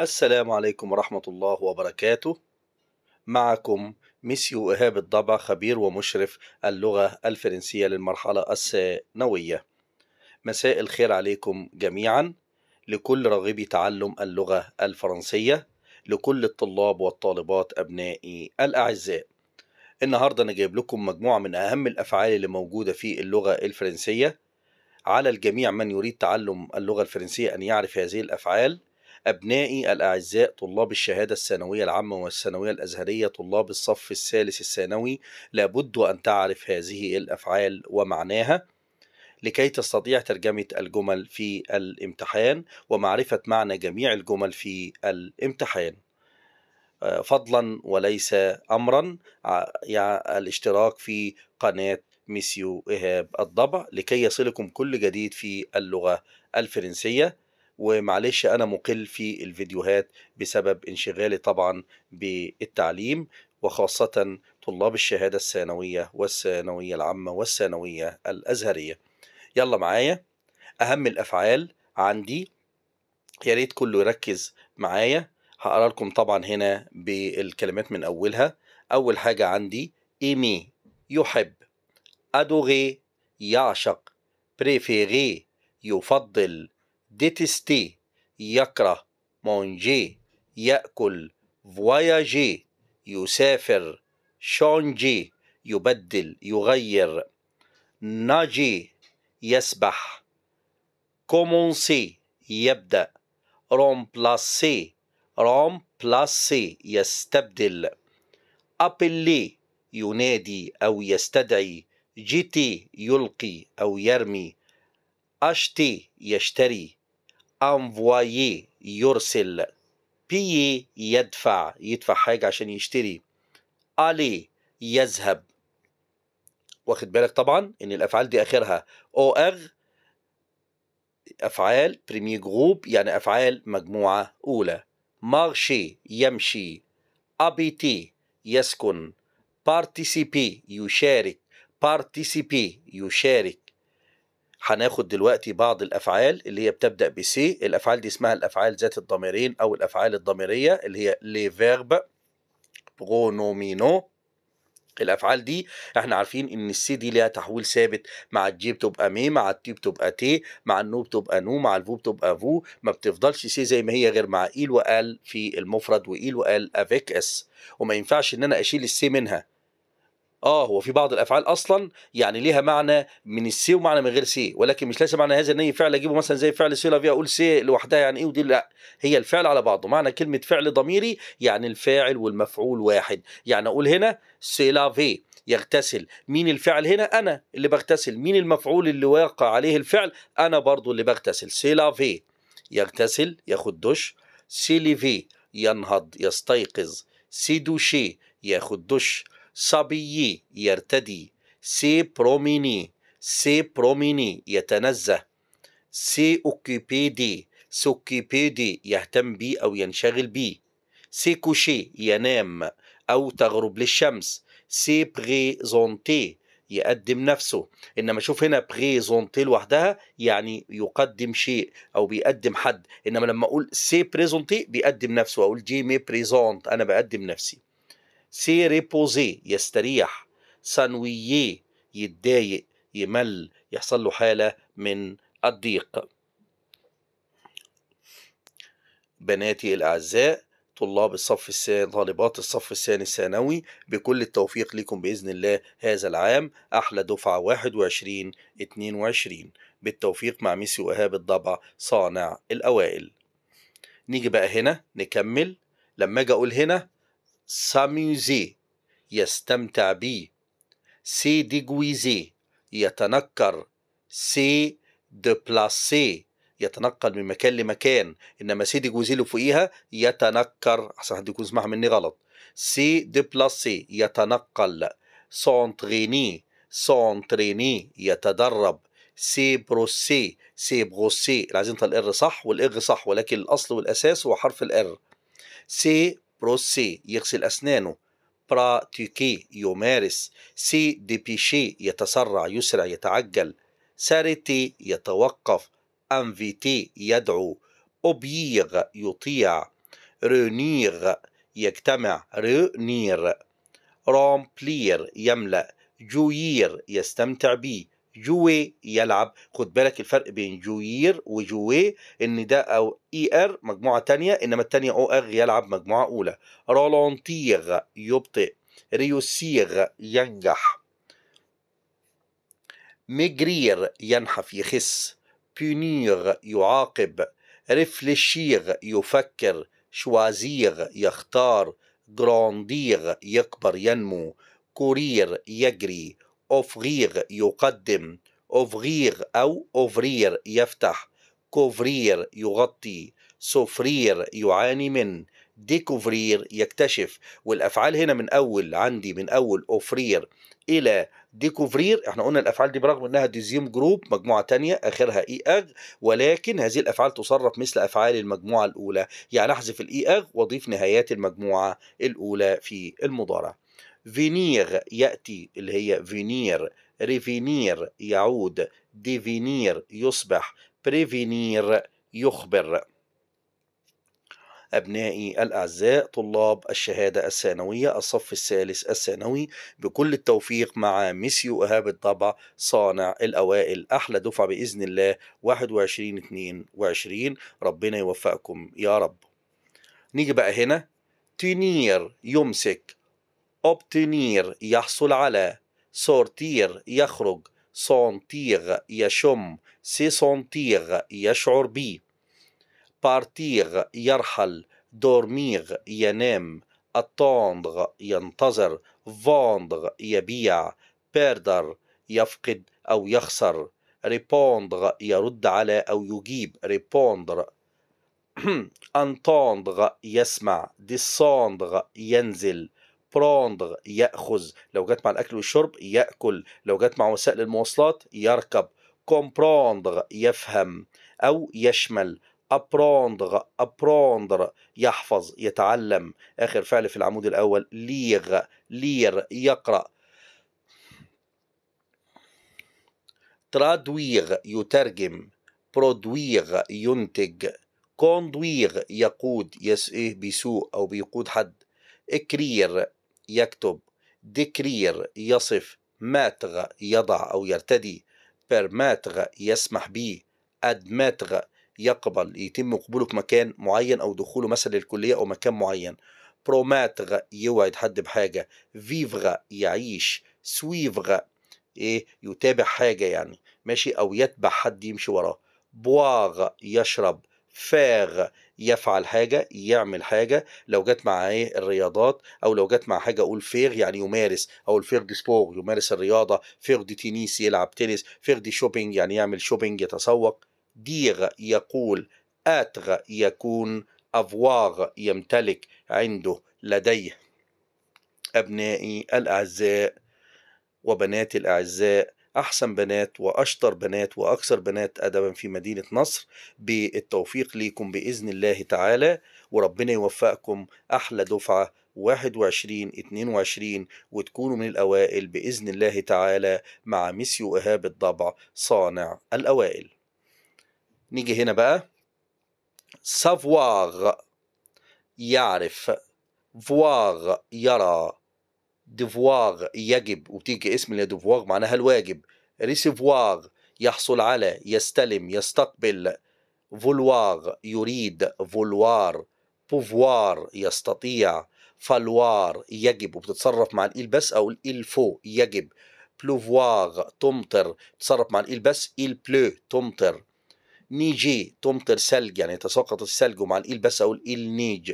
السلام عليكم ورحمة الله وبركاته معكم ميسيو إيهاب الضبع خبير ومشرف اللغة الفرنسية للمرحلة الثانوية مساء الخير عليكم جميعا لكل راغبي تعلم اللغة الفرنسية لكل الطلاب والطالبات أبنائي الأعزاء النهاردة أنا جايب لكم مجموعة من أهم الأفعال اللي موجودة في اللغة الفرنسية على الجميع من يريد تعلم اللغة الفرنسية أن يعرف هذه الأفعال أبنائي الأعزاء طلاب الشهادة الثانوية العامة والثانوية الأزهرية طلاب الصف الثالث الثانوي لابد أن تعرف هذه الأفعال ومعناها لكي تستطيع ترجمة الجمل في الامتحان ومعرفة معنى جميع الجمل في الامتحان آه، فضلا وليس أمرا الاشتراك في قناة ميسيو إيهاب الضبع لكي يصلكم كل جديد في اللغة الفرنسية ومعلش انا مقل في الفيديوهات بسبب انشغالي طبعا بالتعليم وخاصة طلاب الشهادة الثانوية والثانوية العامة والثانوية الأزهرية يلا معايا أهم الأفعال عندي يا ريت كله يركز معايا هقرا لكم طبعا هنا بالكلمات من أولها أول حاجة عندي إيمي يحب أدوغي يعشق بريفيغي يفضل ديتستي يكره مونجي يأكل فواياجي يسافر شونجي يبدل يغير ناجي يسبح كومونسي يبدأ روم بلاسي يستبدل أبلي ينادي أو يستدعي جيتي يلقي أو يرمي أشتي يشتري envoyer يرسل بي يدفع يدفع حاجة عشان يشتري الي يذهب واخد بالك طبعا ان الافعال دي اخرها او اغ افعال بريمي جروب يعني افعال مجموعه اولى مارشي يمشي ابيتي يسكن بارتيسيبي يشارك بارتيسيبي يشارك هناخد دلوقتي بعض الافعال اللي هي بتبدا بسي الافعال دي اسمها الافعال ذات الضميرين او الافعال الضميريه اللي هي لي فيرب برونومينو الافعال دي احنا عارفين ان السي دي ليها تحويل ثابت مع الجي بتبقى مي مع التي بتبقى تي مع النو بتبقى نو مع الفو بتبقى فو ما بتفضلش سي زي ما هي غير مع ايل e وال في المفرد وايل وال افيك اس وما ينفعش ان انا اشيل السي منها اه هو في بعض الافعال اصلا يعني ليها معنى من السي ومعنى من غير سي ولكن مش لازم معنى هذا ان اي فعل اجيبه مثلا زي فعل سي لافي اقول سي لوحدها يعني ايه ودي لا هي الفعل على بعضه معنى كلمه فعل ضميري يعني الفاعل والمفعول واحد يعني اقول هنا سي لافي يغتسل مين الفعل هنا انا اللي بغتسل مين المفعول اللي واقع عليه الفعل انا برضو اللي بغتسل سي لافي يغتسل ياخد دش سي ليفي ينهض يستيقظ سي دوشي ياخد دش صبيي يرتدي سي بروميني سي بروميني يتنزه سي اوكيبيدي سوكيبيدي يهتم بيه أو ينشغل بيه سي كوشي ينام أو تغرب للشمس سي بريزونتي يقدم نفسه انما شوف هنا بريزونتي لوحدها يعني يقدم شيء او بيقدم حد انما لما اقول سي بريزونتي بيقدم نفسه اقول جي مي بريزونت انا بقدم نفسي سي ريبوزي يستريح سانويي يتضايق يمل يحصل له حالة من الضيق بناتي الأعزاء طلاب الصف الثاني طالبات الصف الثاني الثانوي بكل التوفيق لكم بإذن الله هذا العام أحلى دفعة 21 22 بالتوفيق مع ميسي وإيهاب الضبع صانع الأوائل نيجي بقى هنا نكمل لما أجي أقول هنا s'amuser يستمتع بي se déguiser يتنكر se déplacer يتنقل من مكان لمكان انما سي ديجوزي اللي فوقيها يتنكر احسن حد يكون سمعها مني غلط سي ديبلاسي يتنقل سونتريني سونتريني يتدرب سي بروسي سي بروسي اللي عايزين نطلع الار صح والاغ صح ولكن الاصل والاساس هو حرف الار سي بروسي يغسل أسنانه براتيكي يمارس سي ديبيشي يتسرع يسرع يتعجل ساريتي يتوقف أنفيتي يدعو أوبيغ يطيع رونيغ يجتمع رونير رامبلير يملأ جوير يستمتع به جوي يلعب خد بالك الفرق بين جوير وجوي ان ده او اي ار مجموعه تانية انما التانية او اغ يلعب مجموعه اولى رولونتيغ يبطئ ريوسيغ ينجح مجرير ينحف يخس بونير يعاقب ريفليشيغ يفكر شوازيغ يختار جرانديغ يكبر ينمو كورير يجري أوفغير يقدم أوفغير أو أوفرير يفتح كوفرير يغطي سوفرير يعاني من ديكوفرير يكتشف والافعال هنا من اول عندي من اول اوفرير الى ديكوفرير احنا قلنا الافعال دي برغم انها ديزيوم جروب مجموعه تانية اخرها اي اغ ولكن هذه الافعال تصرف مثل افعال المجموعه الاولى يعني احذف الاي اغ واضيف نهايات المجموعه الاولى في المضارع فينير يأتي اللي هي فينير ريفينير يعود ديفينير يصبح بريفينير يخبر أبنائي الأعزاء طلاب الشهادة الثانوية الصف الثالث الثانوي بكل التوفيق مع ميسيو إيهاب الطبع صانع الأوائل أحلى دفعة بإذن الله 21 22 ربنا يوفقكم يا رب نيجي بقى هنا تنير يمسك obtenir يحصل على sortir يخرج sentir يشم se يشعر به partir يرحل dormir ينام attendre ينتظر vendre يبيع perdre يفقد أو يخسر répondre يرد على أو يجيب répondre entendre يسمع descendre ينزل بروندغ يأخذ لو جت مع الأكل والشرب يأكل لو جت مع وسائل المواصلات يركب كومبروندغ يفهم أو يشمل أبروندغ أبروندر يحفظ يتعلم آخر فعل في العمود الأول ليغ لير يقرأ ترادويغ يترجم برودويغ ينتج كوندويغ يقود يس إيه بيسوق أو بيقود حد إكرير يكتب ديكرير يصف ماتغ يضع أو يرتدي برماتغ يسمح به أدماتغ يقبل يتم قبوله في مكان معين أو دخوله مثلا للكلية أو مكان معين بروماتغ يوعد حد بحاجة فيفغ يعيش سويفغ إيه يتابع حاجة يعني ماشي أو يتبع حد يمشي وراه بواغ يشرب فاغ يفعل حاجة يعمل حاجة لو جت مع ايه الرياضات او لو جت مع حاجة اقول فيغ يعني يمارس او الفيغ دي سبور يمارس الرياضة فيغ دي تنس يلعب تنس فيغ دي شوبينج يعني يعمل شوبينج يتسوق ديغ يقول اتغ يكون افواغ يمتلك عنده لديه ابنائي الاعزاء وبناتي الاعزاء أحسن بنات وأشطر بنات وأكثر بنات أدبا في مدينة نصر بالتوفيق ليكم بإذن الله تعالى وربنا يوفقكم أحلى دفعة 21 22 وتكونوا من الأوائل بإذن الله تعالى مع ميسيو إيهاب الضبع صانع الأوائل نيجي هنا بقى سافواغ يعرف فواغ يرى ديفوار يجب وبتيجي اسم لديفوار معناها الواجب ريسيفوار يحصل على يستلم يستقبل فولوار يريد فولوار بوفوار يستطيع فالوار يجب وبتتصرف مع الإل بس أو الإل فو يجب بلوفوار تمطر تتصرف مع الإل بس إل بلو تمطر نيجي تمطر ثلج يعني يتساقط الثلج ومع الإل بس أو الإل نيج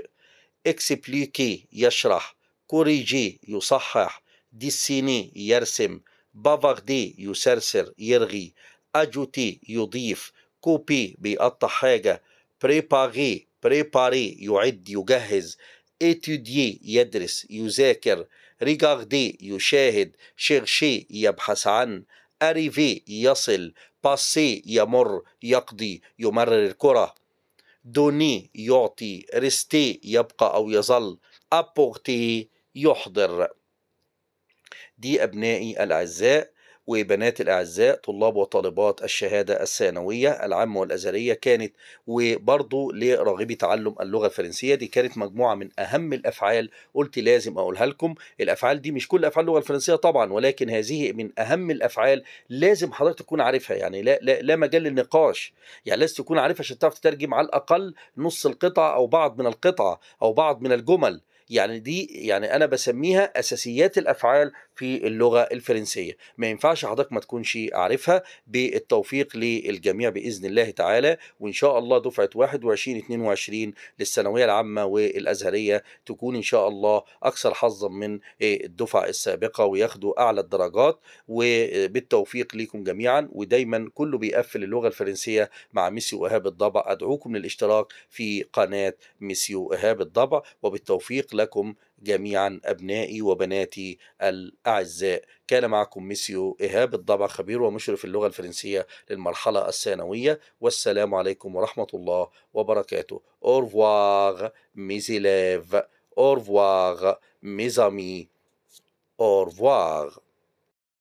إكسبليكي يشرح كوريجي يصحح ديسيني يرسم بافاردي يسرسر يرغي أجوتي يضيف كوبي بيقطع حاجة بريباري بريباري يعد يجهز étudier يدرس يذاكر ريغاردي يشاهد شيرشي يبحث عن اريفي يصل باسي يمر يقضي يمرر الكرة دوني يعطي ريستي يبقى أو يظل apporter يحضر دي أبنائي الأعزاء وبنات الأعزاء طلاب وطالبات الشهادة الثانوية العامة والأزهرية كانت وبرضه لراغبي تعلم اللغة الفرنسية دي كانت مجموعة من أهم الأفعال قلت لازم أقولها لكم الأفعال دي مش كل أفعال اللغة الفرنسية طبعا ولكن هذه من أهم الأفعال لازم حضرتك تكون عارفها يعني لا, لا, لا مجال للنقاش يعني لازم تكون عارفها عشان تعرف تترجم على الأقل نص القطعة أو بعض من القطعة أو بعض من الجمل يعني دي يعني انا بسميها اساسيات الافعال في اللغه الفرنسيه ما ينفعش حضرتك ما تكونش عارفها بالتوفيق للجميع باذن الله تعالى وان شاء الله دفعه 21 22 للثانويه العامه والازهريه تكون ان شاء الله اكثر حظا من آه، الدفع السابقه وياخدوا اعلى الدرجات وبالتوفيق ليكم جميعا ودايما كله بيقفل اللغه الفرنسيه مع ميسيو ايهاب الضبع ادعوكم للاشتراك في قناه ميسيو ايهاب الضبع وبالتوفيق لكم جميعا أبنائي وبناتي الأعزاء كان معكم ميسيو إيهاب الضبع خبير ومشرف اللغة الفرنسية للمرحلة الثانوية والسلام عليكم ورحمة الله وبركاته أورفواغ ميزيليف أورفواغ ميزامي أورفواغ